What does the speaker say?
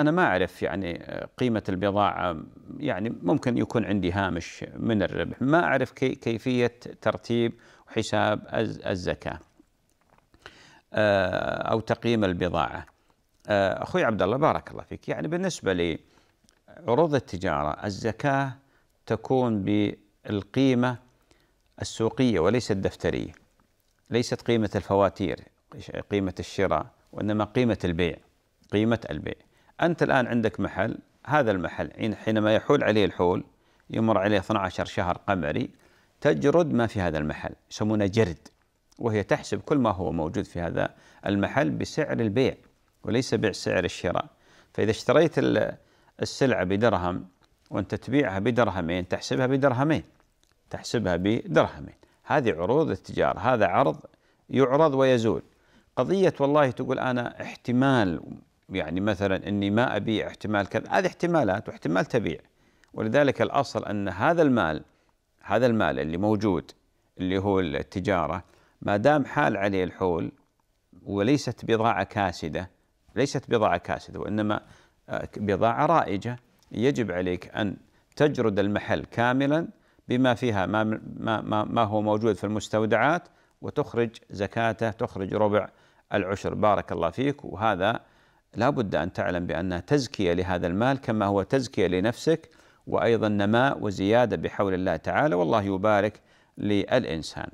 أنا ما أعرف يعني آه، قيمة البضاعة يعني ممكن يكون عندي هامش من الربح ما أعرف كيفية ترتيب وحساب الزكاة آه، أو تقييم البضاعة آه، أخوي عبد الله بارك الله فيك يعني بالنسبة لي عروض التجارة الزكاة تكون بالقيمة السوقية وليس الدفترية ليست قيمة الفواتير قيمة الشراء وإنما قيمة البيع قيمة البيع أنت الآن عندك محل هذا المحل حينما يحول عليه الحول يمر عليه 12 شهر قمري تجرد ما في هذا المحل يسمونه جرد وهي تحسب كل ما هو موجود في هذا المحل بسعر البيع وليس بسعر الشراء فإذا اشتريت السلعة بدرهم وأنت تبيعها بدرهمين تحسبها بدرهمين تحسبها بدرهمين هذه عروض التجارة هذا عرض يعرض ويزول قضية والله تقول أنا احتمال يعني مثلا اني ما ابيع احتمال كذا هذه احتمالات واحتمال تبيع ولذلك الاصل ان هذا المال هذا المال اللي موجود اللي هو التجاره ما دام حال عليه الحول وليست بضاعه كاسده ليست بضاعه كاسده وانما آه، بضاعه رائجه يجب عليك ان تجرد المحل كاملا بما فيها ما ما ما, ما هو موجود في المستودعات وتخرج زكاته تخرج ربع العشر بارك الله فيك وهذا لا بد أن تعلم بأنها تزكية لهذا المال كما هو تزكية لنفسك وأيضا نماء وزيادة بحول الله تعالى والله يبارك للإنسان